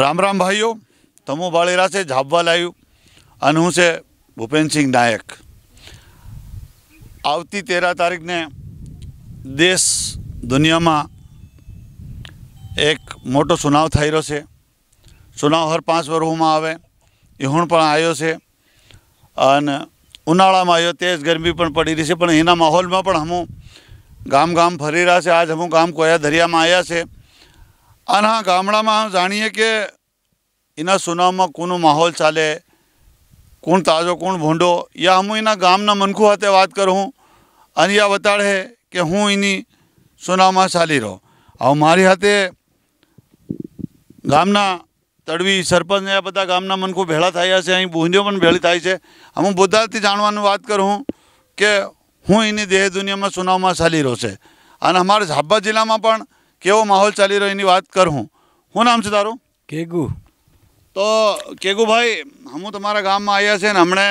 રામ રામ ભાઈઓ તમો બાળેરા છે ઝાબવા લાવ્યું અને હું છે ભૂપેન્દ્રસિંહ નાયક આવતી તેરા તારીખને દેશ દુનિયામાં એક મોટો સુનાવ થઈ રહ્યો છે સુનાવ હર પાંચ વર્ષોમાં આવે એ પણ આવ્યો છે અને ઉનાળામાં આવ્યો તેજ ગરમી પણ પડી રહી છે પણ એના માહોલમાં પણ હમું ગામ ગામ ફરી રહ્યા છે આજ હમું ગામ કોયા દરિયામાં આવ્યા છે અને હા ગામડામાં જાણીએ કે એના સુનાવમાં કોનો માહોલ ચાલે કોણ તાજો કોણ ભૂંડો યા હું એના ગામના મનખું હાથે વાત કરું અને યા બતાડે કે હું એની સુનાવમાં ચાલી રહો હવે મારી હાથે ગામના તડવી સરપંચ આ બધા ગામના મનખું ભેળા થયા છે અહીં ભૂંડીઓ પણ ભેળી થાય છે હું બધાથી જાણવાનું વાત કરું કે હું એની દેહ દુનિયામાં સુનાવમાં ચાલી રહ્યો છે અને અમારા ઝાબા જિલ્લામાં પણ કેવો માહોલ ચાલી રહ્યો એની વાત કરું શું નામ છે તારું કેગુ તો કેગુભાઈ હમું તમારા ગામમાં આવ્યા છે ને હમણે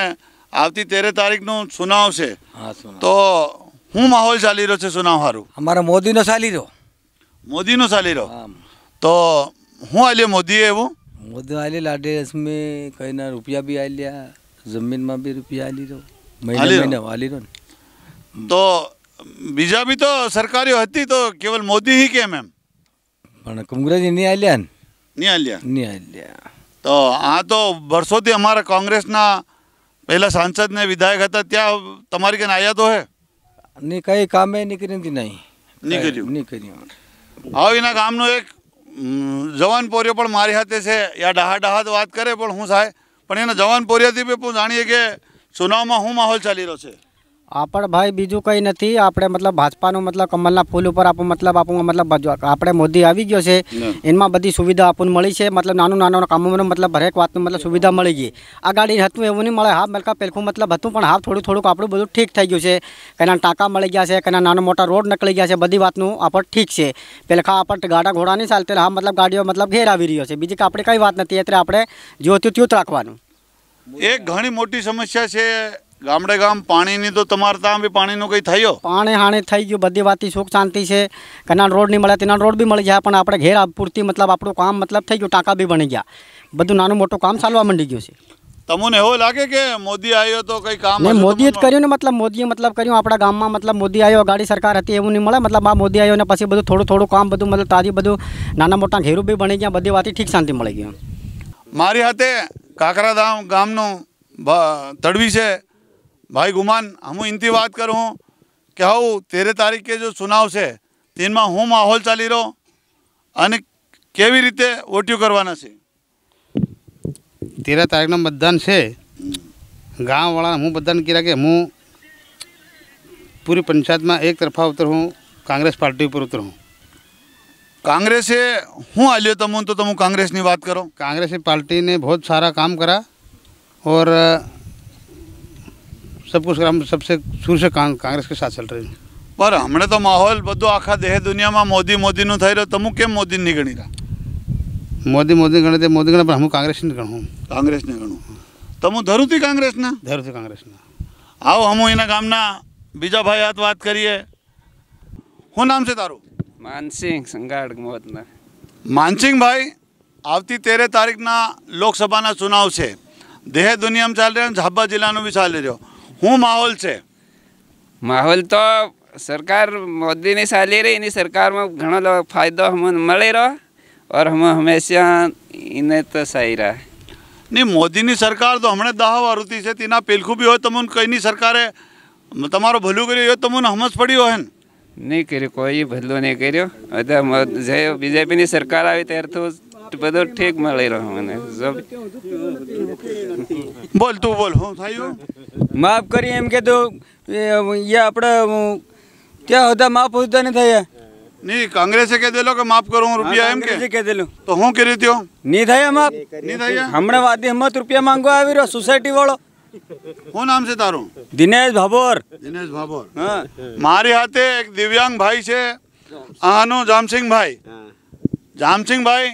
આવતી તેર તારીખનું સુનાવ છે તો હું માહોલ ચાલી રહ્યો છે સુનાવ સારું અમારા મોદીનો ચાલી રહ્યો મોદીનો ચાલી રહ્યો તો હું આલ્યો મોદીએ એવું મોદી આલી લાડે રસમે કઈના રૂપિયા બી આલ્યા જમીનમાં બી રૂપિયા આલી રહ્યો મહિને મહિને આલી રહ્યો તો बी तो सरकारी होती तो केवल मोदी ही के मॅम पण काँग्रेस नाही आल्या નહીં આલ્યા નહીં આલ્યા તો આ તો વર્ષોથી અમારા કોંગ્રેસના પહેલા સાંસદ ને વિધાયક હતા ત્યાં તમારી કઈ આયા તો હે નહીં કઈ કામે નીકળી નથી નહીં નીકળ્યું નહીં કર્યું હવે એના ગામનો એક જવાન પોર્યો પણ મારી હાથે છે યા ડહા ડહા વાત કરે પણ હું સાહેબ પણ એના જવાન પોર્યાથી પણ જાણીએ કે ચુનાવમાં શું માહોલ ચાલી રહ્યો છે આપર ભાઈ બીજુ કઈ નથી આપણે મતલબ ભાજપાનો મતલબ કમલના ફૂલ ઉપર આપો મતલબ આપો મતલબ આપણે મોદી આવી ગયો છે એનમાં બધી સુવિધા આપણને મળી છે મતલબ નાનું નાનું કામોને મતલબ દરેક વાતમાં મતલબ સુવિધા મળી ગઈ આ ગાડી હતમે ઉને મળે હા મેલકા પેલકો મતલબ હતું પણ હાલ થોડું થોડું આપણો બધું ઠીક થઈ ગયું છે કના ટાકા મળી ગયા છે કના નાનો મોટો રોડ નીકળી ગયા છે બધી વાતનું આપણ ઠીક છે પેલકા આપણ ગાડા ઘોડા નઈ ચાલતા હા મતલબ ગાડીઓ મતલબ ગેરા વીર્યો છે બીજે કપડે કઈ વાત નથી એટલે આપણે જોત્યુ ત્યુત રાખવાનું એક ઘણી મોટી સમસ્યા છે ગામડે ગામ પાણીની તો તમારે ત્યાં બી પાણીનો કંઈ થયો પાણી હાણી થઈ ગયું બધી વાતી સુખ શાંતિ છે ઘણા રોડ નહીં મળે તેના રોડ બી મળી જાય પણ આપણે ઘેર પૂરતી મતલબ આપણું કામ મતલબ થઈ ગયું ટાંકા બી બની ગયા બધું નાનું મોટું કામ ચાલવા માંડી ગયું છે તમને એવો લાગે કે મોદી આવ્યો તો કંઈ કામ નહીં મોદીએ જ કર્યું ને મતલબ મોદીએ મતલબ કર્યું આપણા ગામમાં મતલબ મોદી આવ્યો ગાડી સરકાર હતી એવું નહીં મળે મતલબ આ મોદી આવ્યો ને પછી બધું થોડું થોડું કામ બધું મતલબ તાજી બધું નાના મોટા ઘેરું બી બની ગયા બધી વાતી ઠીક શાંતિ મળી ગયું મારી હાથે કાકરાધામ ગામનું તડવી છે भाई गुमान हम इनती बात करूँ क्या हो तेरह તારીખ के जो चुनाव છે તેમાં હું માહોલ ચાલી રહ્યો અને કેવી રીતે વોટિંગ કરવાના છે તેરહ તારીખનું મતદાન છે ગામવાળા હું મતદાન કર્યા કે હું પૂરી પંચાયતમાં એક તરફા ઉતર હું કોંગ્રેસ પાર્ટી ઉપર ઉતર હું કોંગ્રેસે હું આલ્યો તમને તો તમે કોંગ્રેસની વાત કરો કોંગ્રેસ પાર્ટીને બહુ સારા કામ કરા ઓર सब कुछ हम सबसे શુર છે કોંગ્રેસ કે સાથ ચાલ રહી પર હમણે તો માહોલ બધો આખા દેહ દુનિયામાં મોદી મોદીનું થઈ રહ્યો તમે કેમ મોદીને નહીં ગણી રહ્યા મોદી મોદી ગણે તે મોદી ગણે પણ હું કોંગ્રેસને ગણું કોંગ્રેસને ગણું તમે ધરુતી કોંગ્રેસના ધરુતી કોંગ્રેસના આવો હમું એના ગામના બીજા ભાઈ હાથ વાત કરીએ શું નામ છે તારું માનસિંહ સંગાડ મોતના માનસિંહ ભાઈ આવતી તેરે તારીખના લોકસભાના ચુનાવ છે દેહ દુનિયામાં ચાલી રહ્યો ઝાબા જિલ્લાનું બી ચાલી રહ્યો શું માહોલ છે માહોલ તો સરકાર મોદીની ચાલી રહી એની સરકારમાં ઘણો ફાયદો અમને મળી રહ્યો ઓર હમ હંમેશા એને તો સારી રહે નહીં મોદીની સરકાર તો હમણાં દહાવારુતી છે તેના પેલખું બી હોય તમને કઈની સરકારે તમારો ભલું કર્યું હોય તમને હમજ પડી હોય ને નહીં કર્યું કોઈ ભલું નહીં કર્યું જે બીજેપીની સરકાર આવી ત્યારે તો બધો ઠીક મળી રહ્યો મને સબ બોલ તું બોલ હું થયું માફ કરી એમ કે તો એ આપણે ત્યાં હતા માફ હોતા નહીં થયા નહીં કોંગ્રેસે કહી દેલો કે માફ કરો હું રૂપિયા એમ કે કહી દેલો તો હું કરી ત્યો નહીં થયા માફ નહીં થયા હમણાં વાદી હિંમત રૂપિયા માંગવા આવી રહ્યો સોસાયટી વાળો શું નામ છે તારું દિનેશ ભાભોર દિનેશ ભાભોર હા મારી હાથે એક દિવ્યાંગ ભાઈ છે આનો જામસિંગભાઈ જામસિંગભાઈ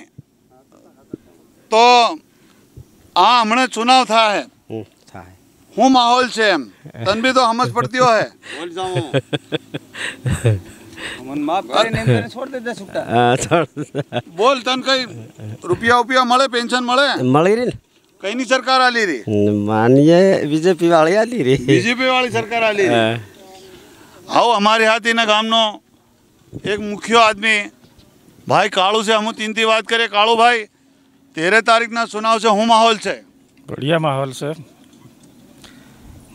તો આ હમણાં ચુનાવ થાય થાય હું માહોલ છે એમ તનબી તો સમજ પડતી હોય બોલ જાઉં મન માફ કરીને એમ છોડ દેજે છૂટા બોલ તન કઈ રૂપિયા ઉપિયા મળે પેન્શન મળે મળી રહી કઈ ની સરકાર આલી રહી માનીએ બીજેપી વાળી આલી રહી બીજેપી વાળી સરકાર આલી રહી આવો અમારી હાથીના ગામનો એક મુખ્ય આદમી ભાઈ કાળુ છે હું તીનથી વાત કરીએ કાળુ ભાઈ તેરે તારીખના સુનાવ છે શું માહોલ છે બઢિયા માહોલ છે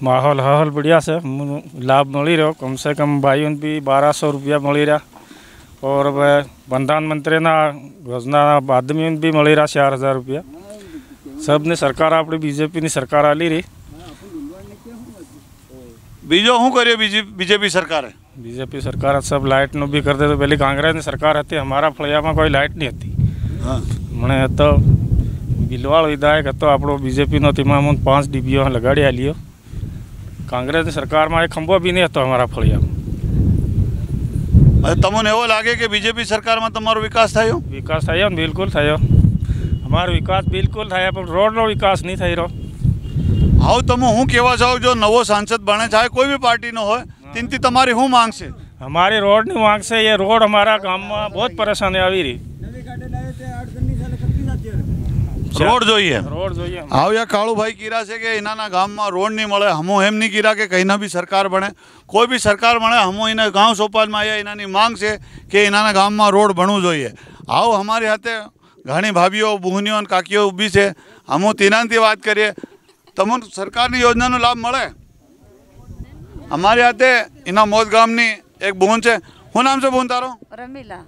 માહોલ હાહોલ બઢિયા છે લાભ મળી રહ્યો કમસે કમ ભાઈઓને બી બારસો રૂપિયા મળી રહ્યા और प्रधानमंत्रीના યોજનાના આદમીઓને બી મળી રહ્યા ચાર હજાર રૂપિયા સબને સરકાર આપણી બીજેપીની સરકાર આલી રહી બીજો શું કર્યો બીજેપી સરકારે બીજેપી સરકાર સબ લાઇટનું બી કરતી તો પેલી કોંગ્રેસની સરકાર હતી અમારા ફળિયામાં કોઈ લાઇટ નહીં હતી અને તો બિલાવાળ વિદાય કા તો આપણો બીજેપી નો તમામન 5 ડીવીઓ લગાડી આલ્યો કોંગ્રેસ સરકાર માં ખંબો બી નહી હતો અમારા ફળિયા અને તમને એવો લાગે કે બીજેપી સરકાર માં તમારો વિકાસ થયો વિકાસ થયો ને બિલકુલ થયો અમારું વિકાસ બિલકુલ થાય પણ રોડ નો વિકાસ નહી થઈરો આવ તમે હું કહેવા જાવજો નવો સાંસદ બને છાય કોઈ ભી પાર્ટી નો હોય તિંતી તમારી હું માંગ છે અમારી રોડ ની માંગ છે એ રોડ અમારા ગામ માં બહુત પરેશાની આવી રહી રોડ જોઈએ આવયા કાળુભાઈ કિરા છે કે ઇનાના ગામમાં રોડ ન મળે હમો એમ નહી કિરા કે કઈના ભી સરકાર બણે કોઈ ભી સરકાર બણે હમો ઇને ગામ સોપાળમાં આયા ઇનાની માંગ છે કે ઇનાના ગામમાં રોડ બનુ જોઈએ આવ અમારી હાથે ગાણી ભાભીઓ બહુનિયોન કાકિયો ઉબી છે હમો તીનાંતી વાત કરીએ તમન સરકારની યોજનાનો લાભ મળે અમારી હાથે ઇના મોદ ગામની એક બું છે હું નામથી બું તારો રમીલા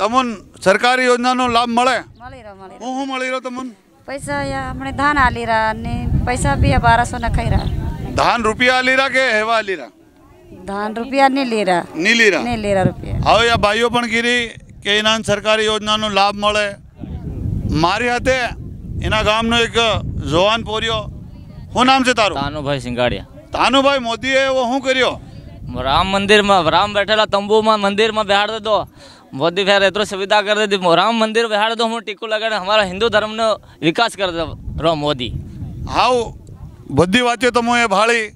તમન સરકારી યોજનાનો લાભ મળે મળી રહ્યો મળી રહ્યો હું મળી રહ્યો તમન પૈસા يا મને ધાન આલીરા ને પૈસા ભી 1200 ના કહીરા ધાન રૂપિયા આલીરા કે એહવા આલીરા ધાન રૂપિયા ન લેરા ન લેરા ન લેરા રૂપિયા આયા બાયો パン ગીરી કે ઇનાન સરકારી યોજનાનો લાભ મળે મારી હાથે ઇના ગામનો એક जवान પોરયો હું નામ છે તારો તાનુભાઈ સિંગાડિયા તાનુભાઈ મોદી એવો હું કર્યો રામ મંદિરમાં રામ બેઠેલા તંબુમાં મંદિરમાં બેહાડ દો તો મોદી भैया એટલો સુવિધા કરી दे રામ મંદિર बिहार दो હું टीको लगा हमारा હિન્દુ धर्म ने विकास कर રો મોદી मोदी હાવ બધી વાતો તો એ ભાળી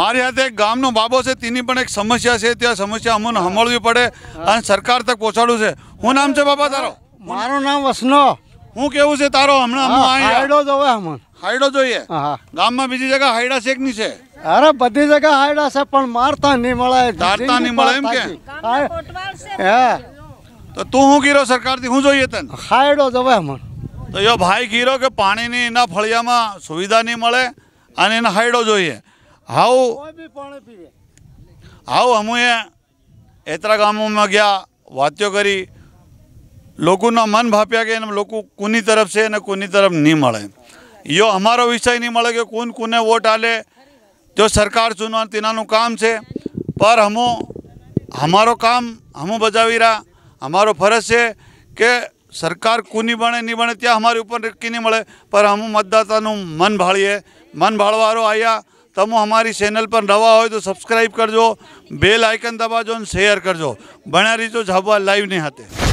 મારી સાથે એક ગામનો બાબો છે તેની પણ એક સમસ્યા છે ત્યાં સમસ્યા અમને સાંભળવી પડે અને સરકાર તક પહોંચાડવું છે હું નામ છે બાબા તારો મારું નામ વસનો હું કેવું છે તારો હમણાં હાયડો જોવે હમણાં હાયડો જોઈએ ગામમાં બીજી જગ્યા હાયડા છે કે છે અરે બધી જગ્યા હાયડા છે પણ મારતા નહીં મળે તારતા નહીં મળે એમ કે તો તું હું કીરો સરકારથી હું જોઈએ તને ખાયડો જવે અમણ તો યો ભાઈ કીરો કે પાણીની એના ફળિયામાં સુવિધા નહીં મળે અને એને હાયડો જોઈએ હાઉ હાઉ અમુએ એતરા ગામોમાં ગયા વાત્યો કરી લોકોના મન ભાપ્યા કે એને લોકો કોની તરફ છે અને કોની તરફ નહીં મળે યો અમારો વિષય નહીં મળે કે કોણ કોને વોટ આલે જો સરકાર ચૂનવા તેનાનું કામ છે પર હમો અમારો કામ હમું બજાવી રહ્યા અમારો ફરજ છે કે સરકાર કોની બને નહીં બને ત્યાં અમારી ઉપર નક્કી નહીં મળે પર હમું મતદાતાનું મન ભાળીએ મન ભાળવારો આવ્યા તમે અમારી ચેનલ પર નવા હોય તો સબસ્ક્રાઈબ કરજો બેલ આઇકન દબાજો અને શેર કરજો બન્યા રહીજો ઝાબવા લાઈવની હાથે